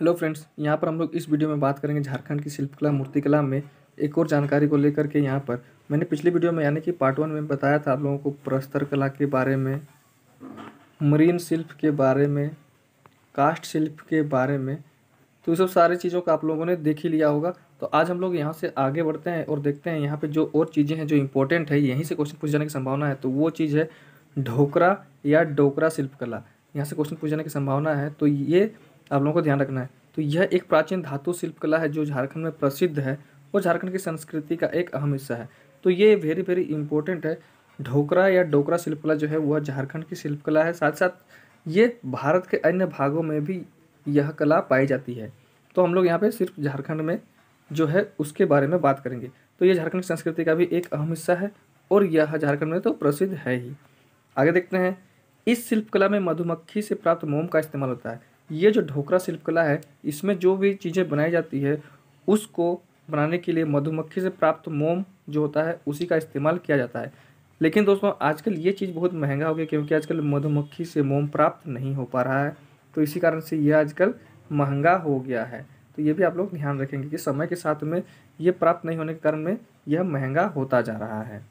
hello friends यहाँ पर हम लोग इस वीडियो में बात करेंगे झारखंड की शिल्पकला मूर्तिकला में एक और जानकारी को लेकर के यहाँ पर मैंने पिछले वीडियो में यानी कि पार्ट वन में बताया था आप लोगों को प्रस्तर कला के बारे में मरीन शिल्प के बारे में कास्ट शिल्प के बारे में तो सब सारी चीज़ों का आप लोगों ने देख ही लिया होगा तो आज हम लोग यहाँ से आगे बढ़ते हैं और देखते हैं यहाँ पर जो और चीज़ें हैं जो इम्पोर्टेंट है यहीं से क्वेश्चन पूछ जाने की संभावना है तो वो चीज़ है ढोकरा या डोकरा शिल्पकला यहाँ से क्वेश्चन पूछ जाने की संभावना है तो ये आप लोगों को ध्यान रखना है तो यह एक प्राचीन धातु शिल्पकला है जो झारखंड में प्रसिद्ध है और झारखंड की संस्कृति का एक अहम हिस्सा है तो ये वेरी वेरी इंपॉर्टेंट है ढोकरा या डोकरा शिल्पकला जो है वह झारखंड की शिल्पकला है साथ साथ ये भारत के अन्य भागों में भी यह कला पाई जाती है तो हम लोग यहाँ पर सिर्फ झारखंड में जो है उसके बारे में बात करेंगे तो ये झारखंड की संस्कृति का भी एक अहम हिस्सा है और यह झारखंड में तो प्रसिद्ध है ही आगे देखते हैं इस शिल्पकला में मधुमक्खी से प्राप्त मोम का इस्तेमाल होता है ये जो ढोकरा शिल्पकला है इसमें जो भी चीज़ें बनाई जाती है उसको बनाने के लिए मधुमक्खी से प्राप्त मोम जो होता है उसी का इस्तेमाल किया जाता है लेकिन दोस्तों आजकल ये चीज़ बहुत महंगा हो गया क्योंकि आजकल मधुमक्खी से मोम प्राप्त नहीं हो पा रहा है तो इसी कारण से ये आजकल महंगा हो गया है तो ये भी आप लोग ध्यान रखेंगे कि समय के साथ में ये प्राप्त नहीं होने के कारण में यह महंगा होता जा रहा है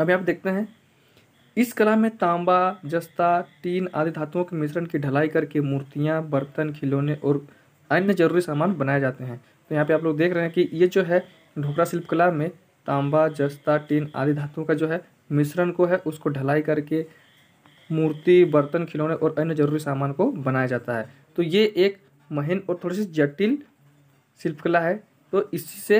अभी आप देखते हैं इस कला में तांबा जस्ता टीन आदि धातुओं के मिश्रण की ढलाई करके मूर्तियाँ बर्तन खिलौने और अन्य जरूरी सामान बनाए जाते हैं तो यहाँ पे आप लोग देख रहे हैं कि ये जो है ढोकरा शिल्पकला में तांबा जस्ता टीन आदि धातुओं का जो है मिश्रण को है उसको ढलाई करके मूर्ति बर्तन खिलौने और अन्य जरूरी सामान को बनाया जाता है तो ये एक महीन और थोड़ी सी जटिल शिल्पकला है तो इससे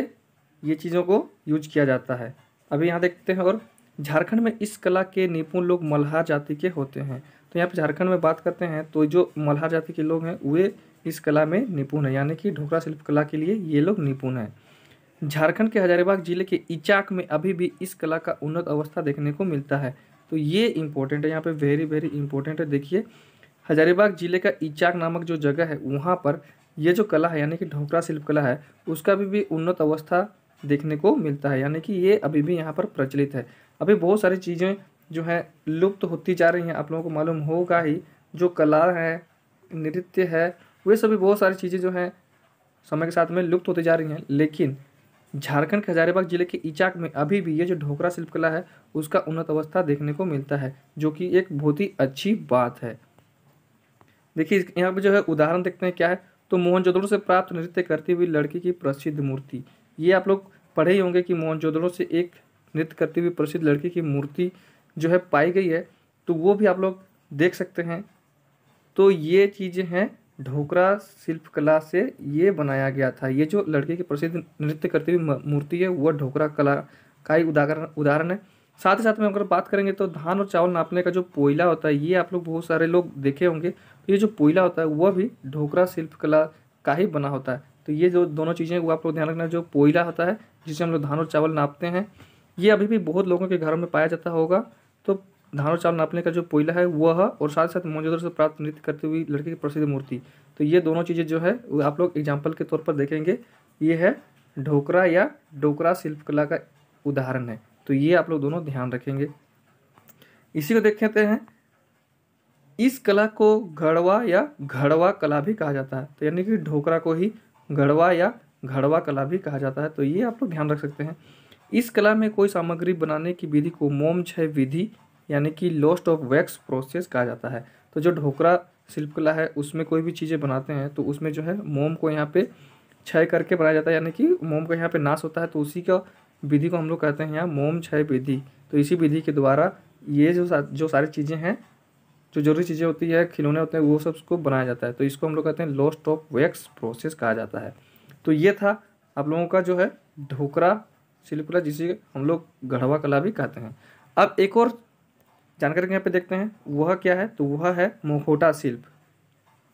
ये चीज़ों को यूज किया जाता है अभी यहाँ देखते हैं और झारखंड में इस कला के निपुण लोग मल्हार जाति के होते हैं तो यहाँ पे झारखंड में बात करते हैं तो जो मल्हार जाति के लोग हैं वे इस कला में निपुण है यानी कि ढोकरा शिल्प कला के लिए ये लोग निपुण हैं झारखंड के हजारीबाग जिले के इचाक में अभी भी इस कला का उन्नत अवस्था देखने को मिलता है तो ये इम्पोर्टेंट है यहाँ पर वेरी वेरी इंपॉर्टेंट है देखिए हजारीबाग जिले का इचाक नामक जो जगह है वहाँ पर ये जो कला है यानी कि ढोकरा शिल्प कला है उसका भी उन्नत अवस्था देखने को मिलता है यानी कि ये अभी भी यहाँ पर प्रचलित है अभी बहुत सारी चीज़ें जो हैं लुप्त होती जा रही हैं आप लोगों को मालूम होगा ही जो कला है नृत्य है वे सभी बहुत सारी चीज़ें जो हैं समय के साथ में लुप्त होती जा रही हैं लेकिन झारखंड के हजारीबाग जिले के इचाक में अभी भी ये जो ढोकरा शिल्पकला है उसका उन्नत अवस्था देखने को मिलता है जो कि एक बहुत ही अच्छी बात है देखिए यहाँ पर जो है उदाहरण देखते हैं क्या है तो मोहनजोदड़ो से प्राप्त नृत्य करती हुई लड़की की प्रसिद्ध मूर्ति ये आप लोग पढ़े ही होंगे कि मोहनजोदड़ो से एक नृत्य करती हुई प्रसिद्ध लड़की की मूर्ति जो है पाई गई है तो वो भी आप लोग देख सकते हैं तो ये चीज़ें हैं ढोकरा शिल्पकला से ये बनाया गया था ये जो लड़के की प्रसिद्ध नृत्य करती हुई मूर्ति है वह ढोकरा कला का ही उदाहरण उदाहरण है साथ ही साथ में अगर बात करेंगे तो धान और चावल नापने का जो पोइला होता है ये आप लोग बहुत सारे लोग देखे होंगे तो ये जो पोइला होता है वह भी ढोकरा शिल्पकला का ही बना होता है तो ये जो दोनों चीज़ें वो आप लोग ध्यान रखना जो पोइला होता है जिसे हम लोग धान और चावल नापते हैं ये अभी भी बहुत लोगों के घरों में पाया जाता होगा तो धान और चावल नापने का जो पोइला है वह है और साथ साथ मौजूदा से प्राप्त नृत्य करती हुई लड़की की प्रसिद्ध मूर्ति तो ये दोनों चीज़ें जो है आप लोग एग्जाम्पल के तौर पर देखेंगे ये है ढोकरा या डोकरा शिल्पकला का उदाहरण है तो ये आप लोग दोनों ध्यान रखेंगे इसी को देखते हैं इस कला को घड़वा या घड़वा कला भी कहा जाता है तो यानी कि ढोकरा को ही घड़वा या घड़वा कला भी कहा जाता है तो ये आप लोग ध्यान रख सकते हैं इस कला में कोई सामग्री बनाने की विधि को मोम क्षय विधि यानी कि लॉस्ट ऑफ वैक्स प्रोसेस कहा जाता है तो जो ढोकरा शिल्पकला है उसमें कोई भी चीज़ें बनाते हैं तो उसमें जो है मोम को यहाँ पे क्षय करके बनाया जाता है यानी कि मोम का यहाँ पे नाश होता है तो उसी का विधि को हम लोग कहते हैं यहाँ मोम क्षय विधि तो इसी विधि के द्वारा ये जो जो सारी चीज़ें हैं जो जरूरी चीज़ें होती है खिलौने होते हैं वो सब उसको बनाया जाता है तो इसको हम लोग कहते हैं लॉस्ट ऑफ वैक्स प्रोसेस कहा जाता है तो ये था आप लोगों का जो है ढोकरा शिल्पकला जिसे हम लोग गढ़वा कला भी कहते हैं अब एक और जानकारी यहाँ पे देखते हैं वह क्या है तो वह है मुखोटा शिल्प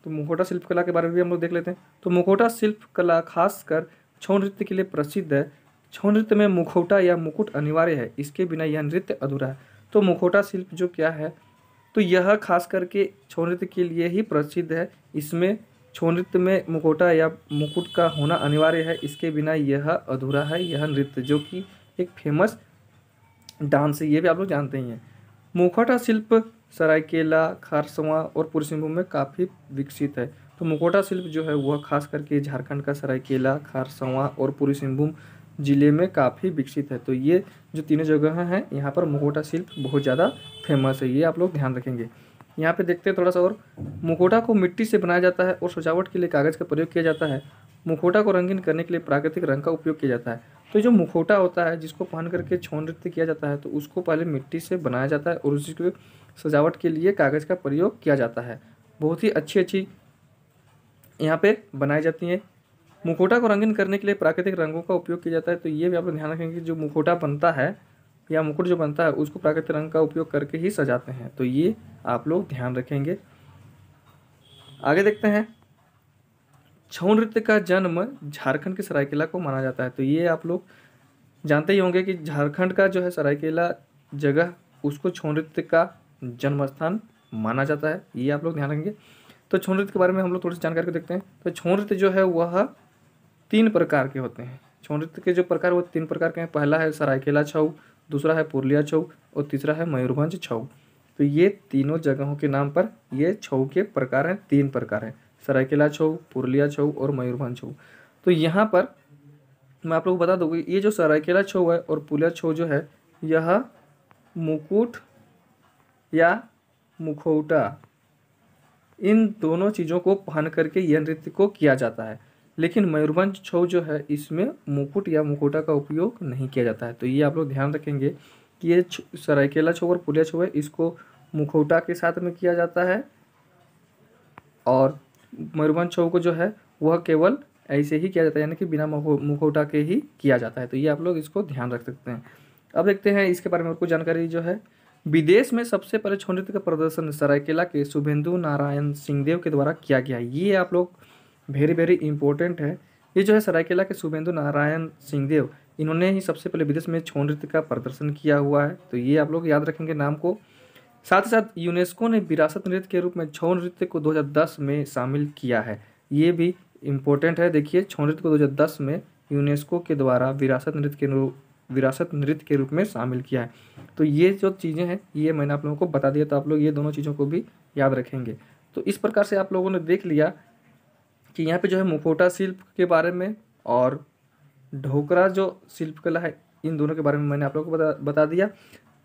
तो मुखोटा शिल्प कला के बारे में भी हम लोग देख लेते हैं तो मुखोटा शिल्प कला खासकर छौ नृत्य के लिए प्रसिद्ध है छौ नृत्य में मुखोटा या मुकुट अनिवार्य है इसके बिना यह नृत्य अधूरा है तो मुखोटा शिल्प जो क्या है तो यह खास करके छौ नृत्य के लिए ही प्रसिद्ध है इसमें छो नृत्य में मुकोटा या मुकुट का होना अनिवार्य है इसके बिना यह अधूरा है यह नृत्य जो कि एक फेमस डांस है ये भी आप लोग जानते ही हैं मुकोटा शिल्प सरायकेला खारसवा और पूर्वी सिंहभूम में काफ़ी विकसित है तो मुकोटा शिल्प जो है वह खास करके झारखंड का सरायकेला खारसवा और पूर्वी सिंहभूम जिले में काफ़ी विकसित है तो ये जो तीनों जगह हैं यहाँ पर मुकोटा शिल्प बहुत ज़्यादा फेमस है ये आप लोग ध्यान रखेंगे यहाँ पे देखते हैं थोड़ा सा और मुखोटा को मिट्टी से बनाया जाता है और सजावट के लिए कागज़ का प्रयोग किया जाता है मुखोटा को रंगीन करने के लिए प्राकृतिक रंग का उपयोग किया जाता है तो जो मुखोटा होता है जिसको पहन करके छौन नृत्य किया जाता है तो उसको पहले मिट्टी से बनाया जाता है और उसके सजावट के लिए कागज़ का प्रयोग किया जाता है बहुत ही अच्छी अच्छी यहाँ पे बनाई जाती हैं मुखोटा को रंगीन करने के लिए प्राकृतिक रंगों का उपयोग किया जाता है तो ये भी आप लोग ध्यान रखेंगे जो मुखोटा बनता है या मुकुट जो बनता है उसको प्राकृतिक रंग का उपयोग करके ही सजाते हैं तो ये आप लोग ध्यान रखेंगे आगे देखते हैं छऊ नृत्य का जन्म झारखंड के सरायकेला को माना जाता है तो ये आप लोग जानते ही होंगे कि झारखंड का जो है सरायकेला जगह उसको छऊ नृत्य का जन्म स्थान माना जाता है ये आप लोग ध्यान रखेंगे तो छऊ नृत्य के बारे में हम लोग थोड़ी सी जानकारी को देखते हैं तो छऊ नृत्य जो है वह तीन प्रकार के होते हैं छऊ नृत्य के जो प्रकार वो तीन प्रकार के हैं पहला है सरायकेला छऊ दूसरा है पुरलिया छऊ और तीसरा है मयूरभंज छऊ तो ये तीनों जगहों के नाम पर ये छऊ के प्रकार हैं तीन प्रकार हैं सरायकेला छऊ पुरलिया छऊ और मयूरभंज छऊ तो यहाँ पर मैं आप लोग बता दूँगी ये जो सरायकेला छऊ है और पुलिया छऊ जो है यह मुकुट या मुखौटा इन दोनों चीज़ों को पहन करके यह नृत्य को किया जाता है लेकिन मयूरभंज छऊ जो है इसमें मुकुट या मुकुटा का उपयोग नहीं किया जाता है तो ये आप लोग ध्यान रखेंगे कि ये सरायकेला छोक और पुलिया छोक है इसको मुखौटा के साथ में किया जाता है और मयूरभंज छोक को जो है वह केवल ऐसे ही किया जाता है यानी कि बिना मुखौटा के ही किया जाता है तो ये आप लोग इसको ध्यान रख सकते हैं अब देखते हैं इसके बारे में और कुछ जानकारी जो है विदेश में सबसे पहले छो नृत्य का प्रदर्शन सरायकेला के शुभेंदु नारायण सिंहदेव के द्वारा किया गया ये आप लोग वेरी वेरी इंपॉर्टेंट है ये जो है सरायकेला के शुभेंदु नारायण सिंहदेव इन्होंने ही सबसे पहले विदेश में छो नृत्य का प्रदर्शन किया हुआ है तो ये आप लोग याद रखेंगे नाम को साथ ही साथ यूनेस्को ने विरासत नृत्य के रूप में छो नृत्य को 2010 में शामिल किया है ये भी इम्पोर्टेंट है देखिए छो नृत्य को 2010 में यूनेस्को के द्वारा विरासत नृत्य के विरासत नृत्य के रूप में शामिल किया है तो ये जो चीज़ें हैं ये मैंने आप लोगों को बता दिया तो आप लोग ये दोनों चीज़ों को भी याद रखेंगे तो इस प्रकार से आप लोगों ने देख लिया कि यहाँ पे जो है मुखोटा शिल्प के बारे में और ढोकरा जो शिल्पकला है इन दोनों के बारे में मैंने आप लोगों को बता बता दिया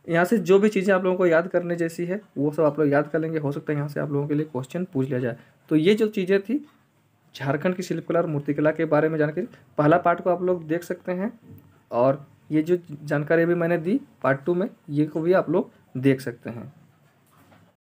यहाँ से जो भी चीज़ें आप लोगों को याद करने जैसी है वो सब आप लोग याद कर लेंगे हो सकता है यहाँ से आप लोगों के लिए क्वेश्चन पूछ लिया जाए तो ये जो चीज़ें थी झारखंड की शिल्पकला और मूर्तिकला के बारे में जानकारी पहला पार्ट को आप लोग देख सकते हैं और ये जो जानकारी अभी मैंने दी पार्ट टू में ये को भी आप लोग देख सकते हैं